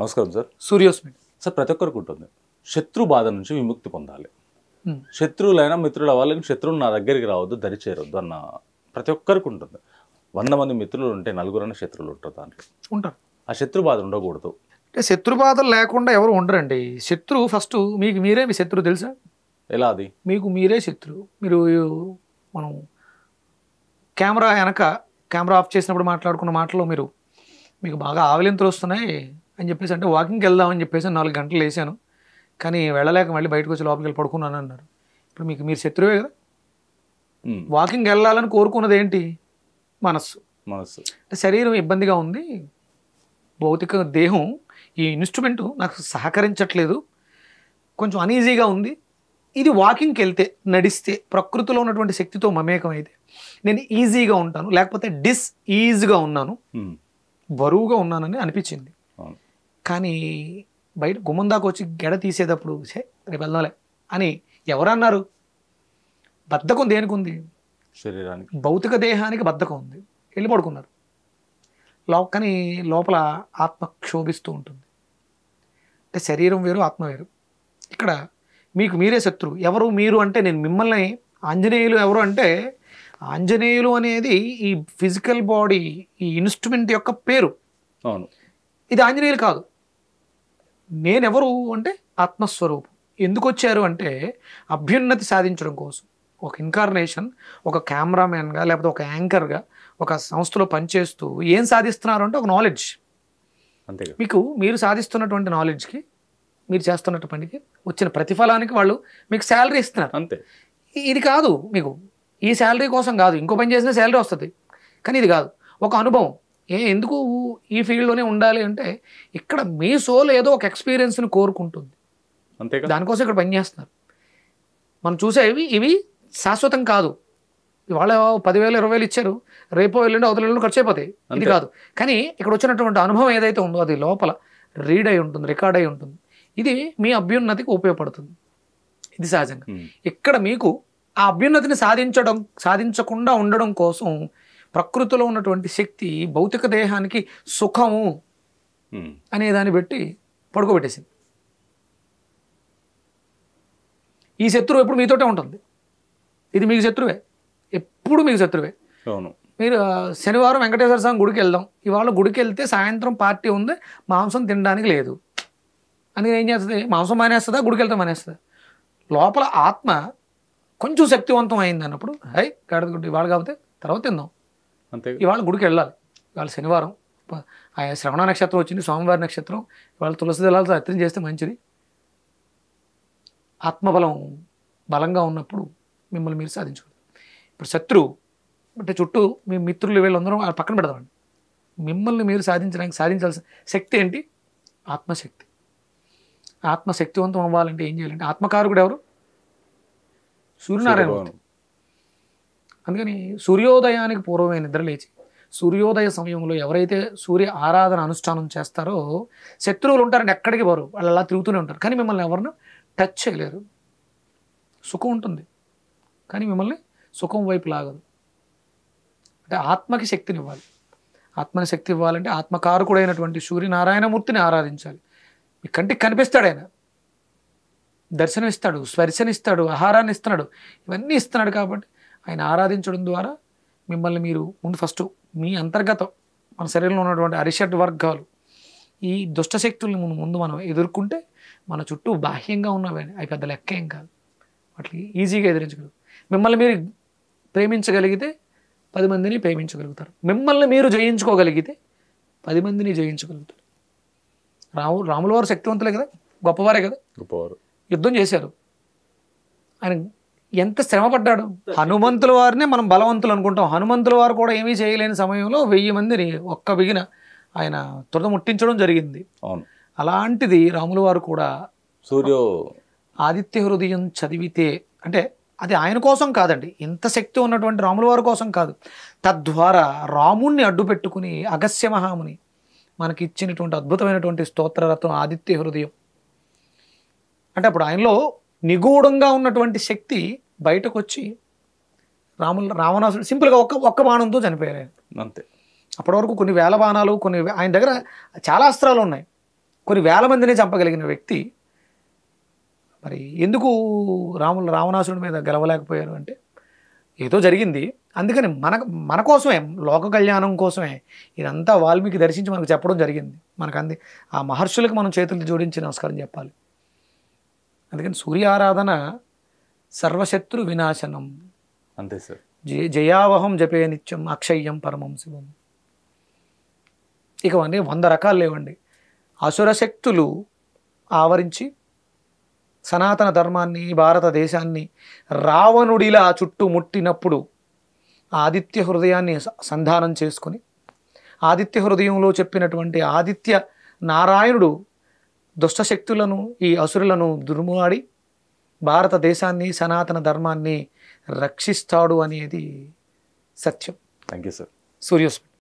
నమస్కారం sir సూర్యోస్మి sir ప్రతి ఒక్కరికి ఉంటుంది శత్రు బాధ నుంచి విముక్తి పొందాలి శత్రువులైనా మిత్రులు అవ్వాలి శత్రువులు నా దగ్గరికి రావద్దు దరి చేరొద్దు అన్న ప్రతి ఒక్కరికి ఉంటుంది వంద మంది మిత్రులు ఉంటే నలుగురైన శత్రువులు ఉంటారు దాంట్లో ఉంటారు ఆ శత్రు బాధ ఉండకూడదు అంటే శత్రు బాధలు లేకుండా ఎవరు ఉండరండి శత్రు ఫస్ట్ మీకు మీరే మీ శత్రువు తెలుసా ఎలా అది మీకు మీరే శత్రువు మీరు మనం కెమెరా వెనక కెమెరా ఆఫ్ చేసినప్పుడు మాట్లాడుకున్న మాటలో మీరు మీకు బాగా ఆవలింతలు వస్తున్నాయి అని చెప్పేసి అంటే వాకింగ్కి వెళ్దామని చెప్పేసి నాలుగు గంటలు వేసాను కానీ వెళ్ళలేక మళ్ళీ బయటకు వచ్చి లోపలికి వెళ్ళి పడుకున్నాను అన్నారు ఇప్పుడు మీకు మీరు శత్రువే కదా వాకింగ్ వెళ్ళాలని కోరుకున్నది ఏంటి మనస్సు మనస్సు అంటే శరీరం ఇబ్బందిగా ఉంది భౌతిక దేహం ఈ ఇన్స్ట్రుమెంట్ నాకు సహకరించట్లేదు కొంచెం అనీజీగా ఉంది ఇది వాకింగ్కి వెళ్తే నడిస్తే ప్రకృతిలో ఉన్నటువంటి శక్తితో మమేకం అయితే నేను ఈజీగా ఉంటాను లేకపోతే డిస్ ఈజ్గా ఉన్నాను బరువుగా ఉన్నానని అనిపించింది కానీ బయట గుమ్మం దాకా వచ్చి గెడ తీసేటప్పుడు సే రేపు వెళ్ళాలి అని ఎవరన్నారు బద్ధకం దేనికి ఉంది శరీరానికి భౌతిక దేహానికి బద్ధకం ఉంది వెళ్ళి పడుకున్నారు లో కానీ లోపల ఆత్మ క్షోభిస్తూ ఉంటుంది అంటే శరీరం వేరు ఆత్మ వేరు ఇక్కడ మీకు మీరే శత్రు ఎవరు మీరు అంటే నేను మిమ్మల్ని ఆంజనేయులు ఎవరు అంటే ఆంజనేయులు అనేది ఈ ఫిజికల్ బాడీ ఈ ఇన్స్ట్రుమెంట్ యొక్క పేరు అవును ఇది ఆంజనేయులు కాదు నేనెవరు అంటే ఆత్మస్వరూపం ఎందుకు వచ్చారు అంటే అభ్యున్నతి సాధించడం కోసం ఒక ఇన్కార్నేషన్ ఒక కెమెరామ్యాన్గా లేకపోతే ఒక యాంకర్గా ఒక సంస్థలో పనిచేస్తూ ఏం సాధిస్తున్నారు అంటే ఒక నాలెడ్జ్ అంతే మీకు మీరు సాధిస్తున్నటువంటి నాలెడ్జ్కి మీరు చేస్తున్నటువంటి పనికి వచ్చిన ప్రతిఫలానికి వాళ్ళు మీకు శాలరీ ఇస్తున్నారు అంతే ఇది కాదు మీకు ఈ శాలరీ కోసం కాదు ఇంకో పని చేసినా శాలరీ వస్తుంది కానీ ఇది కాదు ఒక అనుభవం ఏ ఎందుకు ఈ ఫీల్డ్లోనే ఉండాలి అంటే ఇక్కడ మీ సోల్ ఏదో ఒక ఎక్స్పీరియన్స్ని కోరుకుంటుంది అంతే దానికోసం ఇక్కడ పనిచేస్తున్నారు మనం చూసేవి ఇవి శాశ్వతం కాదు ఇవాళ పదివేలు ఇరవై వేలు ఇచ్చారు రేపో వెళ్ళండి అవతల ఖర్చు అయిపోతాయి ఇది కాదు కానీ ఇక్కడ వచ్చినటువంటి అనుభవం ఏదైతే ఉందో అది లోపల రీడ్ అయి ఉంటుంది రికార్డ్ అయి ఉంటుంది ఇది మీ అభ్యున్నతికి ఉపయోగపడుతుంది ఇది సహజంగా ఇక్కడ మీకు ఆ అభ్యున్నతిని సాధించడం సాధించకుండా ఉండడం కోసం ప్రకృతిలో ఉన్నటువంటి శక్తి భౌతిక దేహానికి సుఖము అనే దాన్ని పెట్టి పడుకోబెట్టేసింది ఈ శత్రువు ఎప్పుడు మీతోటే ఉంటుంది ఇది మీకు శత్రువే ఎప్పుడు మీకు శత్రువే అవును మీరు శనివారం వెంకటేశ్వర స్వామి గుడికి వెళ్దాం ఇవాళ గుడికి వెళ్తే సాయంత్రం పార్టీ ఉంది మాంసం తినడానికి లేదు అందుకని ఏం చేస్తుంది మాంసం మానేస్తుందా గుడికి వెళ్తే మానేస్తుందా లోపల ఆత్మ కొంచెం శక్తివంతం అయింది అన్నప్పుడు హై గాడిద ఇవాళ కాకపోతే తర్వాత తిందాం అంతే ఇవాళ గుడికి వెళ్ళాలి ఇవాళ శనివారం ఆయన శ్రవణ నక్షత్రం వచ్చింది సోమవారి నక్షత్రం ఇవాళ తులసి దళాలు సత్యం చేస్తే మంచిది ఆత్మబలం బలంగా ఉన్నప్పుడు మిమ్మల్ని మీరు సాధించుకోండి ఇప్పుడు శత్రు అంటే చుట్టూ మీ మిత్రులు వీళ్ళందరూ పక్కన పెడదామండి మిమ్మల్ని మీరు సాధించడానికి సాధించాల్సిన శక్తి ఏంటి ఆత్మశక్తి ఆత్మశక్తివంతం అవ్వాలంటే ఏం చేయాలంటే ఆత్మకారుడు ఎవరు సూర్యనారాయణ అందుకని సూర్యోదయానికి పూర్వమే నిద్ర లేచి సూర్యోదయ సమయంలో ఎవరైతే సూర్య ఆరాధన అనుష్ఠానం చేస్తారో శత్రువులు ఉంటారని ఎక్కడికి వారు వాళ్ళు అలా తిరుగుతూనే ఉంటారు కానీ మిమ్మల్ని ఎవరిని టచ్ చేయలేరు సుఖం ఉంటుంది కానీ మిమ్మల్ని సుఖం వైపు లాగదు అంటే ఆత్మకి శక్తినివ్వాలి ఆత్మని శక్తి ఇవ్వాలంటే ఆత్మకారకుడైనటువంటి సూర్యనారాయణమూర్తిని ఆరాధించాలి మీ కంటికి కనిపిస్తాడు ఆయన దర్శనమిస్తాడు ఇస్తాడు స్పర్శనిస్తాడు ఆహారాన్ని ఇస్తున్నాడు ఇవన్నీ ఇస్తున్నాడు కాబట్టి ఆయన ఆరాధించడం ద్వారా మిమ్మల్ని మీరు ముందు ఫస్ట్ మీ అంతర్గతం మన శరీరంలో ఉన్నటువంటి అరిషడ్ వర్గాలు ఈ దుష్టశక్తుల్ని ముందు ముందు మనం ఎదుర్కొంటే మన చుట్టూ బాహ్యంగా ఉన్నవి అవి పెద్ద లెక్క ఏం కాదు వాటికి ఈజీగా ఎదిరించగలరు మిమ్మల్ని మీరు ప్రేమించగలిగితే పది మందిని ప్రేమించగలుగుతారు మిమ్మల్ని మీరు జయించుకోగలిగితే పది మందిని జయించగలుగుతారు రాము రాముల వారు శక్తివంతులే కదా గొప్పవారే కదా గొప్పవారు యుద్ధం చేశారు ఆయన ఎంత శ్రమ పడ్డాడు హనుమంతుల వారినే మనం బలవంతులు అనుకుంటాం హనుమంతుల వారు కూడా ఏమీ చేయలేని సమయంలో వెయ్యి మందిని ఒక్క బిగిన ఆయన తురద ముట్టించడం జరిగింది అలాంటిది రాముల వారు కూడా సూర్యో ఆదిత్య హృదయం చదివితే అంటే అది ఆయన కోసం కాదండి ఇంత శక్తి ఉన్నటువంటి రాముల వారి కోసం కాదు తద్వారా రాముణ్ణి అడ్డు పెట్టుకుని అగస్య మహాముని మనకి ఇచ్చినటువంటి అద్భుతమైనటువంటి స్తోత్రరత్నం ఆదిత్య హృదయం అంటే అప్పుడు ఆయనలో నిగూఢంగా ఉన్నటువంటి శక్తి బయటకు వచ్చి రాముల రావణాసుడు సింపుల్గా ఒక్క ఒక్క బాణంతో చనిపోయారు ఆయన అంతే అప్పటి వరకు కొన్ని వేల బాణాలు కొన్ని ఆయన దగ్గర చాలా అస్త్రాలు ఉన్నాయి కొన్ని వేల మందిని చంపగలిగిన వ్యక్తి మరి ఎందుకు రాముల రావణాసుడి మీద గెలవలేకపోయారు అంటే ఏదో జరిగింది అందుకని మన మన కోసమే లోక కళ్యాణం కోసమే ఇదంతా వాల్మీకి దర్శించి మనకు చెప్పడం జరిగింది మనకు అంది ఆ మహర్షులకు మనం చేతులు జోడించి నమస్కారం చెప్పాలి అందుకని సూర్యారాధన సర్వశత్రు వినాశనం అంతే సార్ జయ జయావహం జపే నిత్యం అక్షయ్యం పరమం శివం ఇక వంద రకాలు లేవండి అసురశక్తులు ఆవరించి సనాతన ధర్మాన్ని భారతదేశాన్ని రావణుడిలా చుట్టుముట్టినప్పుడు ఆదిత్య హృదయాన్ని సంధానం చేసుకుని ఆదిత్య హృదయంలో చెప్పినటువంటి ఆదిత్య నారాయణుడు దుష్టశక్తులను ఈ అసురులను దుర్మాడి భారతదేశాన్ని సనాతన ధర్మాన్ని రక్షిస్తాడు అనేది సత్యం థ్యాంక్ యూ సార్ సూర్యోస్మ